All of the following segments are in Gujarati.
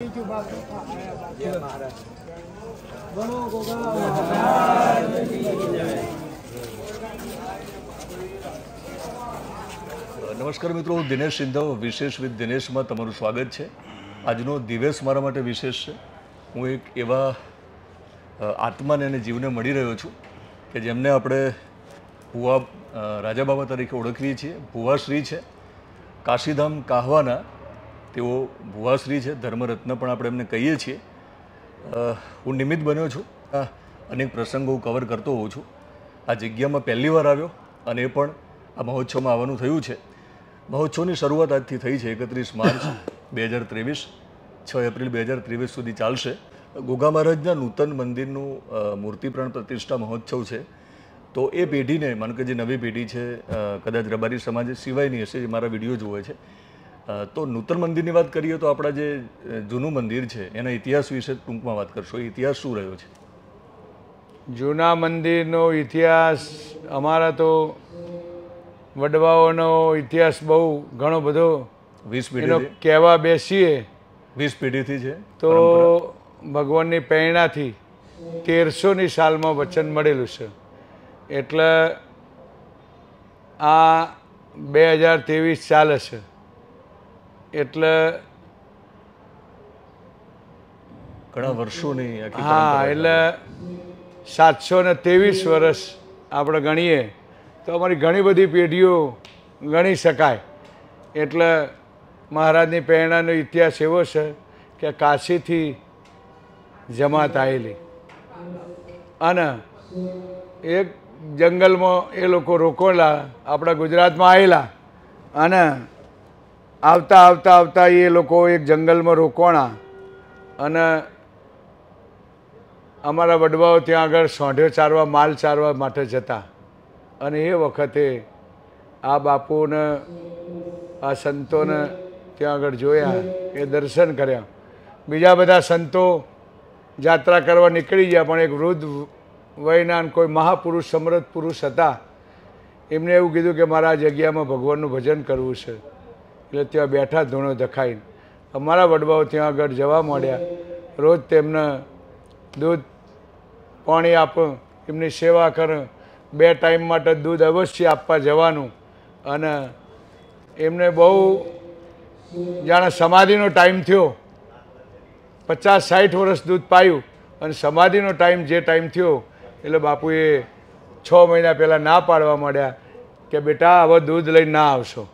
નમસ્કાર મિત્રો હું દિનેશ સિંધવ વિશેષ વિથ દિનેશમાં તમારું સ્વાગત છે આજનો દિવસ મારા માટે વિશેષ છે હું એક એવા આત્માને અને જીવને મળી રહ્યો છું કે જેમને આપણે ભુવા રાજા બાબા તરીકે ઓળખીએ છીએ ભુવાશ્રી છે કાશીધામ કાહવાના તેઓ ભુવાશ્રી છે ધર્મરત્ન પણ આપણે એમને કહીએ છીએ હું નિમિત્ત બન્યો છું અનેક પ્રસંગો હું કવર કરતો હોઉં છું આ જગ્યામાં પહેલી વાર આવ્યો અને એ પણ આ મહોત્સવમાં આવવાનું થયું છે મહોત્સવની શરૂઆત આજથી થઈ છે એકત્રીસ માર્ચ બે હજાર ત્રેવીસ છ એપ્રિલ બે હજાર ત્રેવીસ સુધી ચાલશે ગોગા મહારાજના નૂતન મંદિરનું મૂર્તિ પ્રતિષ્ઠા મહોત્સવ છે તો એ પેઢીને માનો કે જે નવી પેઢી છે કદાચ રબારી સમાજ સિવાયની હશે જે મારા વિડીયો જોવે છે તો નૂતન મંદિરની વાત કરીએ તો આપણા જે જૂનું મંદિર છે એના ઇતિહાસ વિશે ટૂંકમાં વાત કરશો ઇતિહાસ શું રહ્યો છે જૂના મંદિરનો ઇતિહાસ અમારા તો વડવાઓનો ઇતિહાસ બહુ ઘણો બધો વીસ પેઢી કહેવા બેસીએ વીસ પેઢીથી છે તો ભગવાનની પ્રેરણાથી તેરસોની સાલમાં વચન મળેલું છે એટલે આ બે હજાર ત્રેવીસ ચાલે હશે એટલે ઘણા વર્ષોની હા એટલે સાતસો ને ત્રેવીસ વર્ષ આપણે ગણીએ તો અમારી ઘણી બધી પેઢીઓ ગણી શકાય એટલે મહારાજની પ્રેરણાનો ઇતિહાસ એવો છે કે કાશીથી જમાત આવેલી અને એક જંગલમાં એ લોકો રોકોલા આપણા ગુજરાતમાં આવેલા અને આવતા આવતા આવતા એ લોકો એક જંગલમાં રોકોણા અને અમારા વડવાઓ ત્યાં આગળ સોંઢે ચારવા માલ ચારવા માટે જતા અને એ વખતે આ બાપુને આ સંતોને ત્યાં આગળ જોયા એ દર્શન કર્યા બીજા બધા સંતો જાત્રા કરવા નીકળી ગયા પણ એક વૃદ્ધ વયના કોઈ મહાપુરુષ સમૃદ્ધ પુરુષ હતા એમને એવું કીધું કે મારા આ જગ્યામાં ભગવાનનું ભજન કરવું છે એટલે ત્યાં બેઠા ધૂણો ધખાઈને અમારા વડવાઓ ત્યાં આગળ જવા માંડ્યા રોજ તેમને દૂધ પાણી આપો એમની સેવા કરો બે ટાઈમ માટે દૂધ અવશ્ય આપવા જવાનું અને એમને બહુ જાણે સમાધિનો ટાઈમ થયો પચાસ સાઠ વર્ષ દૂધ પાયું અને સમાધિનો ટાઈમ જે ટાઈમ થયો એટલે બાપુએ છ મહિના પહેલાં ના પાડવા માંડ્યા કે બેટા હવે દૂધ લઈને ના આવશો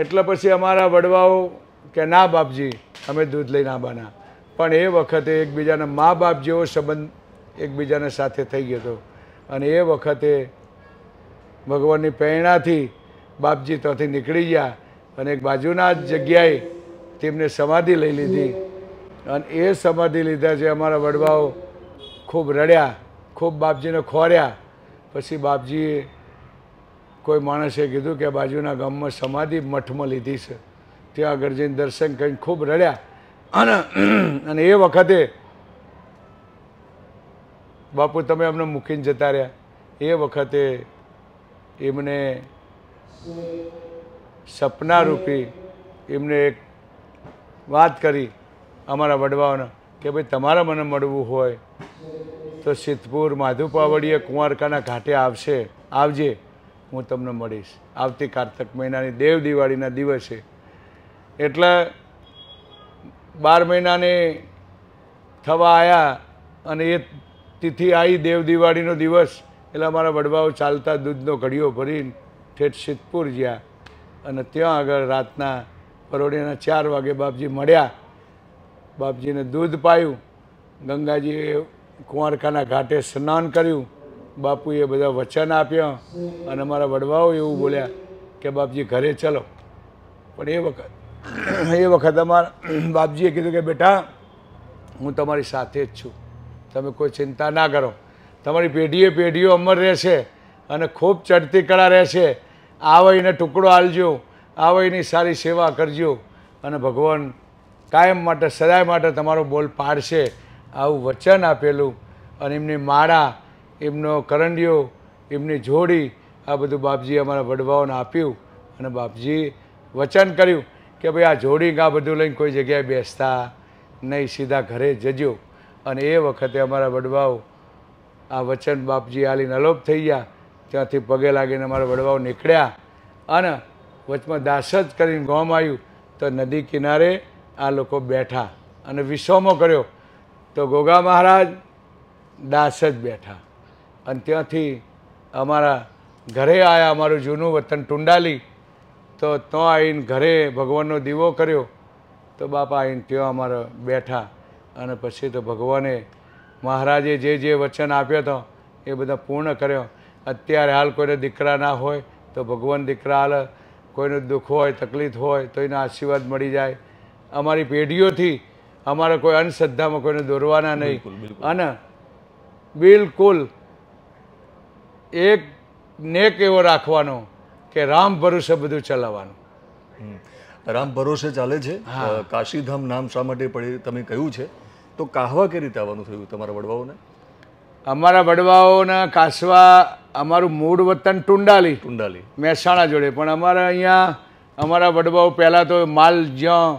એટલે પછી અમારા વડવાઓ કે ના બાપજી અમે દૂધ લઈને આવવાના પણ એ વખતે એકબીજાના મા બાપ જેવો સંબંધ એકબીજાના સાથે થઈ ગયો હતો અને એ વખતે ભગવાનની પ્રેરણાથી બાપજી ત્યાંથી નીકળી ગયા અને એક બાજુના જ જગ્યાએ તેમને સમાધિ લઈ લીધી અને એ સમાધિ લીધા જે અમારા વડવાઓ ખૂબ રડ્યા ખૂબ બાપજીને ખોર્યા પછી બાપજીએ કોઈ માણસે કીધું કે બાજુના ગામમાં સમાધિ મઠમાં લીધી છે ત્યાં આગળ જઈને દર્શન કરીને ખૂબ રડ્યા અને અને એ વખતે બાપુ તમે એમને મૂકીને જતા રહ્યા એ વખતે એમને સપના રૂપી એમને એક વાત કરી અમારા વડવાઓના કે ભાઈ તમારે મને મળવું હોય તો સિદ્ધપુર માધુપાવડીએ કુંવારકાના ઘાટે આવશે આવજે હું તમને મળીશ આવતી કાર્તક મહિનાની દેવ દિવાળીના દિવસે એટલે બાર મહિનાને થવા આવ્યા અને એ તિથિ આવી દેવ દિવાળીનો દિવસ એટલે અમારા વડવાઓ ચાલતા દૂધનો ઘડીઓ ભરીને ઠેઠ સિદ્ધપુર ગયા અને ત્યાં આગળ રાતના પરોઢીના ચાર વાગે બાપજી મળ્યા બાપજીને દૂધ પાયું ગંગાજીએ કુંવારકાના ઘાટે સ્નાન કર્યું બાપુએ બધા વચન આપ્યા અને મારા વડવાઓ એવું બોલ્યા કે બાપજી ઘરે ચલો પણ એ વખત એ વખત અમારા બાપજીએ કીધું કે બેટા હું તમારી સાથે જ છું તમે કોઈ ચિંતા ના કરો તમારી પેઢીએ પેઢીઓ અમર રહેશે અને ખૂબ ચડતી કળા રહેશે આવીને ટુકડો આલજો આવઈની સારી સેવા કરજો અને ભગવાન કાયમ માટે સદાય માટે તમારો બોલ પાડશે આવું વચન આપેલું અને એમની માળા એમનો કરંડિયો એમની જોડી આ બધું બાપજીએ અમારા વડવાઓને આપ્યું અને બાપજીએ વચન કર્યું કે ભાઈ આ જોડી આ બધું લઈને કોઈ જગ્યાએ બેસતા નહીં સીધા ઘરે જજો અને એ વખતે અમારા વડવાઓ આ વચન બાપજી આલીને અલોપ થઈ ગયા ત્યાંથી પગે લાગીને અમારા વડવાઓ નીકળ્યા અને વચમાં દાસ જ કરીને ગોમ આવ્યું તો નદી કિનારે આ લોકો બેઠા અને વિસોમો કર્યો તો ગોગા મહારાજ દાસ જ બેઠા અને ત્યાંથી અમારા ઘરે આવ્યા અમારું જૂનું વતન ટુંડાલી તો ત્યાં આવીને ઘરે ભગવાનનો દીવો કર્યો તો બાપા આવીને ત્યાં અમારા બેઠા અને પછી તો ભગવાને મહારાજે જે જે વચન આપ્યો હતો એ બધા પૂર્ણ કર્યો અત્યારે હાલ કોઈને દીકરા ના હોય તો ભગવાન દીકરા હાલ કોઈનું દુઃખ હોય તકલીફ હોય તો એના આશીર્વાદ મળી જાય અમારી પેઢીઓથી અમારા કોઈ અંધશ્રદ્ધામાં કોઈને દોરવાના નહીં અને બિલકુલ એક નેક એવો રાખવાનો કે રામ ભરોસે બધું ચલાવવાનું રામ ભરોસે ચાલે છે કાશીધામ નામ શા માટે પડે તમે કહ્યું છે તો કાહવા કઈ રીતે આવવાનું થયું તમારા વડવાઓને અમારા વડવાઓના કાસવા અમારું મૂળ વતન ટુંડાલી ટુંડાલી મહેસાણા જોડે પણ અમારા અહીંયા અમારા વડવાઓ પહેલાં તો માલ જ્યાં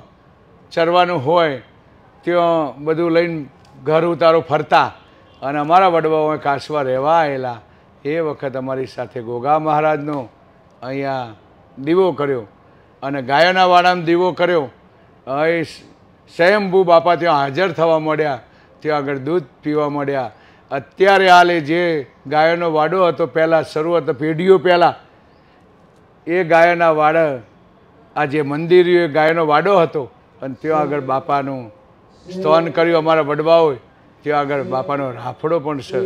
ચરવાનું હોય ત્યાં બધું લઈને ઘર ઉતારો ફરતા અને અમારા વડવાઓ કાસવા રહેવા આવેલા એ વખત અમારી સાથે ગોગા મહારાજનો અહીંયા દીવો કર્યો અને ગાયોના વાડામાં દીવો કર્યો અહીં સ્વયંભૂ બાપા ત્યાં હાજર થવા મળ્યા ત્યાં આગળ દૂધ પીવા મળ્યા અત્યારે હાલે જે ગાયોનો વાડો હતો પહેલાં શરૂ હતો પેઢીઓ પહેલાં એ ગાયોના વાડા આ જે મંદિર એ ગાયોનો વાડો હતો અને ત્યાં આગળ બાપાનું સ્તન કર્યું અમારા વડવાઓએ ત્યાં આગળ બાપાનો રાફડો પણ છે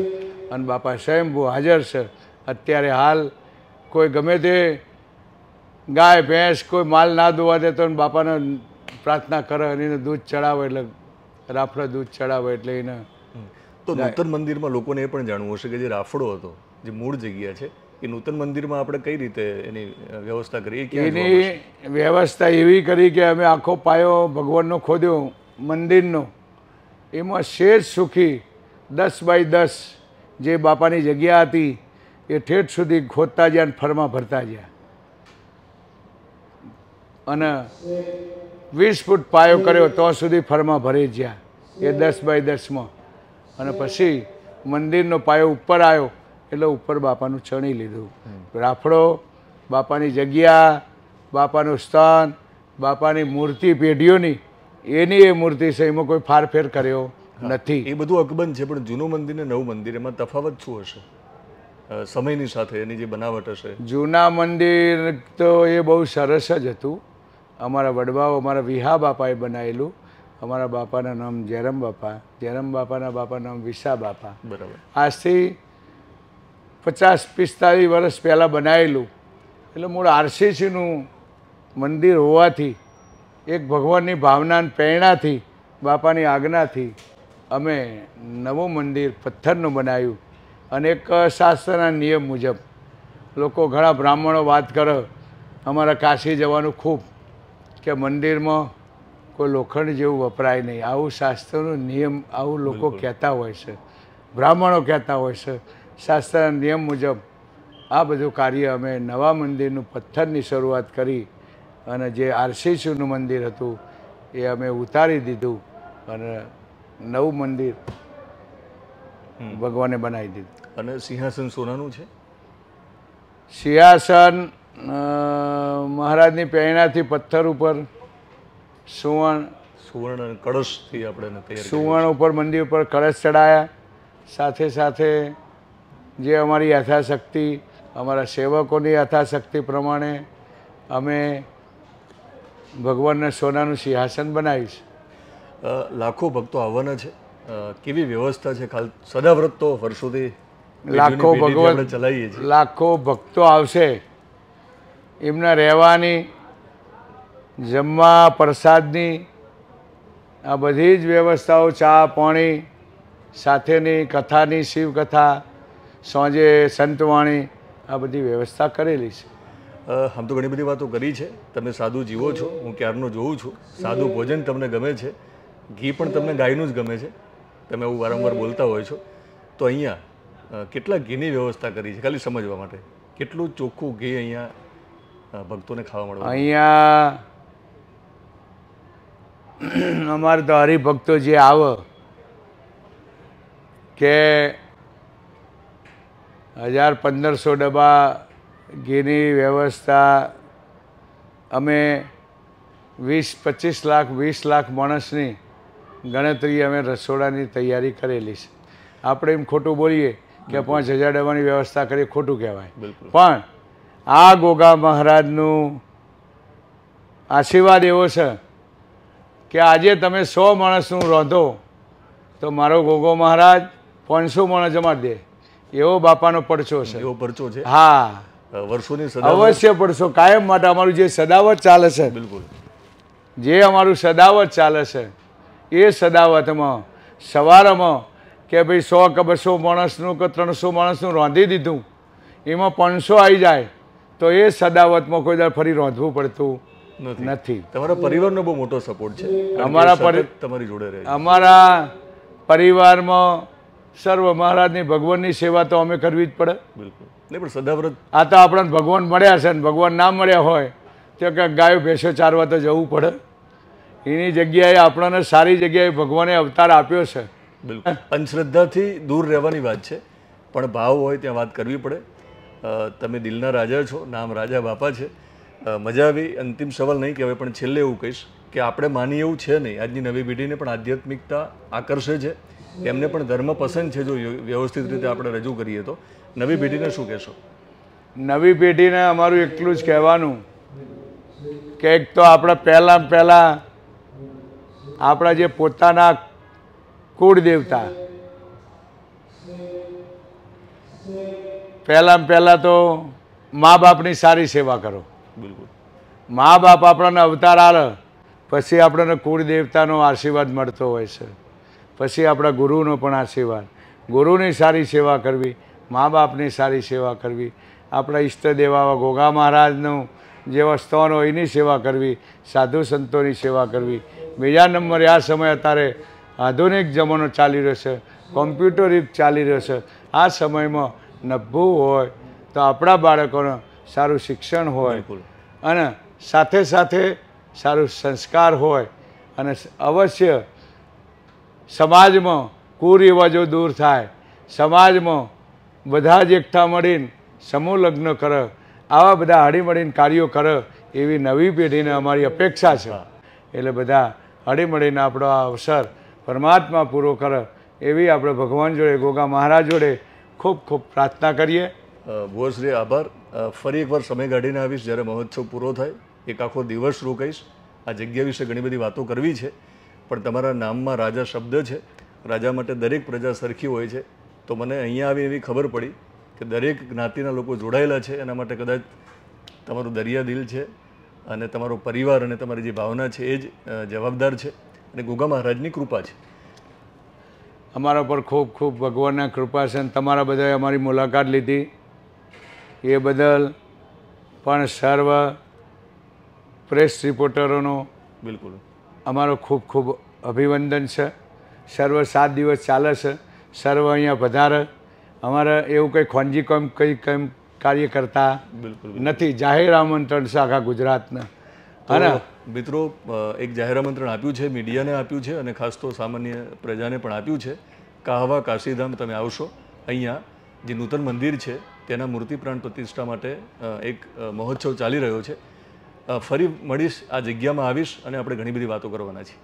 અને બાપા સ્વયંભૂ હાજર છે અત્યારે હાલ કોઈ ગમે તે ગાય ભેંસ કોઈ માલ ના દોવા દે તો બાપાને પ્રાર્થના કરે અને એને દૂધ ચડાવે એટલે રાફડો દૂધ ચડાવે એટલે એને તો નૂતન મંદિરમાં લોકોને એ પણ જાણવું હશે કે જે રાફડો હતો જે મૂળ જગ્યા છે એ નૂતન મંદિરમાં આપણે કઈ રીતે એની વ્યવસ્થા કરી એની વ્યવસ્થા એવી કરી કે અમે આખો પાયો ભગવાનનો ખોદ્યો મંદિરનો એમાં શેર સુખી દસ બાય દસ જે બાપાની જગ્યા હતી એ ઠેઠ સુધી ખોદતા જ્યાં અને ફરમાં ભરતા જ્યાં અને વીસ ફૂટ પાયો કર્યો તો સુધી ફરમાં ભરી ગયા એ દસ બાય દસમાં અને પછી મંદિરનો પાયો ઉપર આવ્યો એટલે ઉપર બાપાનું ચણી લીધું રાફડો બાપાની જગ્યા બાપાનું સ્થાન બાપાની મૂર્તિ પેઢીઓની એની એ મૂર્તિ છે એમાં કોઈ ફારફેર કર્યો નથી એ બધું અકબંધ છે પણ જૂનું મંદિર ને નવું મંદિર એમાં તફાવત શું હશે સમયની સાથે એની જે બનાવટ હશે જૂના મંદિર તો એ બહુ સરસ જ હતું અમારા વડવાઓ અમારા વિહા બાપાએ બનાવેલું અમારા બાપાના નામ જેરમ બાપા જેરમ બાપાના બાપા નામ વિસા બાપા બરાબર આજથી પચાસ પિસ્તાળીસ વર્ષ પહેલાં બનાવેલું એટલે મૂળ આરસીસીનું મંદિર હોવાથી એક ભગવાનની ભાવના પ્રેરણાથી બાપાની આજ્ઞાથી અમે નવું મંદિર પથ્થરનું બનાવ્યું અને એક શાસ્ત્રના નિયમ મુજબ લોકો ઘણા બ્રાહ્મણો વાત કરે અમારા કાશી જવાનું ખૂબ કે મંદિરમાં કોઈ લોખંડ જેવું વપરાય નહીં આવું શાસ્ત્રનો નિયમ આવું લોકો કહેતા હોય છે બ્રાહ્મણો કહેતા હોય છે શાસ્ત્રના નિયમ મુજબ આ બધું કાર્ય અમે નવા મંદિરનું પથ્થરની શરૂઆત કરી અને જે આરસીસીનું મંદિર હતું એ અમે ઉતારી દીધું અને નવું મંદિર ભગવાને બનાવી દીધું અને સિંહાસન સોનાનું છે સિંહાસન મહારાજની પહેણાથી પથ્થર ઉપર સુવર્ણ સુવર્ણ અને કળશથી આપણે સુવર્ણ ઉપર મંદિર ઉપર કળશ ચડાયા સાથે સાથે જે અમારી યથાશક્તિ અમારા સેવકોની યથાશક્તિ પ્રમાણે અમે ભગવાનને સોનાનું સિંહાસન બનાવીશું લાખો ભક્તો આવવાના છે કેવી વ્યવસ્થા છે ખાલી સદાવ્રત તો વર્ષોથી લાખો ભગવાન ચલાવીએ છીએ લાખો ભક્તો આવશે એમના રહેવાની જમવા પ્રસાદની આ બધી જ વ્યવસ્થાઓ ચા પાણી સાથેની કથાની શિવકથા સાંજે સંતવાણી આ બધી વ્યવસ્થા કરેલી છે આમ તો ઘણી બધી વાતો કરી છે તમે સાદું જીવો છો હું ક્યારનું જોઉં છું સાદું ભોજન તમને ગમે છે ઘી પણ તમને ગાયનું જ ગમે છે તમે એવું વારંવાર બોલતા હોય છો તો અહીંયા કેટલા ઘીની વ્યવસ્થા કરી છે ખાલી સમજવા માટે કેટલું ચોખ્ખું ઘી અહીંયા ભક્તોને ખાવા મળે અહીંયા અમારે તો હરિભક્તો જે આવે કે હજાર પંદરસો ડબ્બા ઘીની વ્યવસ્થા અમે વીસ પચીસ લાખ વીસ લાખ માણસની ગણતરી અમે રસોડાની તૈયારી કરેલી છે આપણે એમ ખોટું બોલીએ કે પાંચ હજાર ડબ્બાની વ્યવસ્થા કરીએ ખોટું કહેવાય પણ આ ગોગા મહારાજનું આશીર્વાદ એવો છે કે આજે તમે સો માણસનું રોંધો તો મારો ગોગો મહારાજ પાંચસો માણસ જમાડી દે એવો બાપાનો પડચો છે એવો પડચો છે હા વર્ષોની અવશ્ય પડશો કાયમ માટે અમારું જે સદાવત ચાલે છે બિલકુલ જે અમારું સદાવત ચાલે છે એ સદાવતમાં સવારમાં કે ભાઈ સો કે બસો માણસનું કે ત્રણસો માણસનું રાંધી દીધું એમાં પાંચસો આવી જાય તો એ સદાવતમાં કોઈ દર ફરી રાંધવું પડતું નથી તમારા પરિવારનો બહુ મોટો સપોર્ટ છે અમારા તમારી જોડે અમારા પરિવારમાં સર્વ મહારાજની ભગવાનની સેવા તો અમે કરવી જ પડે બિલકુલ નહીં પણ સદાવ્રત આ તો આપણને ભગવાન મળ્યા છે ને ભગવાન ના મળ્યા હોય તો કે ગાયો ભેંસો ચારવા તો જવું પડે એની જગ્યાએ આપણને સારી જગ્યાએ ભગવાને અવતાર આપ્યો છે બિલકુલ અંધશ્રદ્ધાથી દૂર રહેવાની વાત છે પણ ભાવ હોય ત્યાં વાત કરવી પડે તમે દિલના રાજા છો નામ રાજા બાપા છે મજા આવી અંતિમ સવાલ નહીં કહેવાય પણ છેલ્લે એવું કહીશ કે આપણે માની એવું છે નહીં આજની નવી પેઢીને પણ આધ્યાત્મિકતા આકર્ષે છે એમને પણ ધર્મ પસંદ છે જો વ્યવસ્થિત રીતે આપણે રજૂ કરીએ તો નવી પેઢીને શું કહેશો નવી પેઢીને અમારું એટલું જ કહેવાનું કે એક તો આપણે પહેલાં પહેલાં આપણા જે પોતાના કુળદેવતા પહેલાં પહેલાં તો મા બાપની સારી સેવા કરો બિલકુલ મા બાપ આપણને અવતાર આવે પછી આપણને કુળદેવતાનો આશીર્વાદ મળતો હોય છે પછી આપણા ગુરુનો પણ આશીર્વાદ ગુરુની સારી સેવા કરવી મા બાપની સારી સેવા કરવી આપણા ઈષ્ટદેવ આવા ગોગા મહારાજનું જેવા સ્થાન હોય એની સેવા કરવી સાધુ સંતોની સેવા કરવી બીજા નંબરે આ સમય અત્યારે આધુનિક જમાનો ચાલી રહ્યો છે કોમ્પ્યુટર યુગ ચાલી રહ્યો છે આ સમયમાં નભવું હોય તો આપણા બાળકોનું સારું શિક્ષણ હોય અને સાથે સાથે સારું સંસ્કાર હોય અને અવશ્ય સમાજમાં કુરિવાજો દૂર થાય સમાજમાં બધા જ એકઠા મળીને સમૂહ લગ્ન કરે આવા બધા હળીમળીને કાર્યો કરે એવી નવી પેઢીને અમારી અપેક્ષા છે એટલે બધા હળીમળીને આપણો આ અવસર પરમાત્મા પૂરો કરે એવી આપણે ભગવાન જોડે ગોગા મહારાજ જોડે ખૂબ ખૂબ પ્રાર્થના કરીએ ભુવશ્રી આભાર ફરી એકવાર સમય કાઢીને આવીશ જ્યારે મહોત્સવ પૂરો થાય એક આખો દિવસ રોકાઈશ આ જગ્યા વિશે ઘણી બધી વાતો કરવી છે પણ તમારા નામમાં રાજા શબ્દ છે રાજા માટે દરેક પ્રજા સરખી હોય છે તો મને અહીંયા આવી એવી ખબર પડી કે દરેક જ્ઞાતિના લોકો જોડાયેલા છે એના માટે કદાચ તમારું દરિયા દિલ છે અને તમારો પરિવાર અને તમારી જે ભાવના છે એ જ જવાબદાર છે અને ગોગા મહારાજની કૃપા છે અમારા પર ખૂબ ખૂબ ભગવાનના કૃપા છે અને તમારા બધાએ અમારી મુલાકાત લીધી એ બદલ પણ સર્વ પ્રેસ રિપોર્ટરોનો બિલકુલ અમારો ખૂબ ખૂબ અભિવંદન છે સર્વ સાત દિવસ ચાલે છે સર્વ અહીંયા વધારે અમારે એવું કંઈ ખોનજી કોમ કંઈ કંઈ કાર્ય કરતા નથી જાહેર આમંત્રણ છે આખા ગુજરાતના અને મિત્રો એક જાહેર આમંત્રણ આપ્યું છે મીડિયાને આપ્યું છે અને ખાસ તો સામાન્ય પ્રજાને પણ આપ્યું છે કાહવા કાશીધામ તમે આવશો અહીંયા જે નૂતન મંદિર છે તેના મૂર્તિ પ્રાણ પ્રતિષ્ઠા માટે એક મહોત્સવ ચાલી રહ્યો છે ફરી મળીશ આ જગ્યામાં આવીશ અને આપણે ઘણી બધી વાતો કરવાના છીએ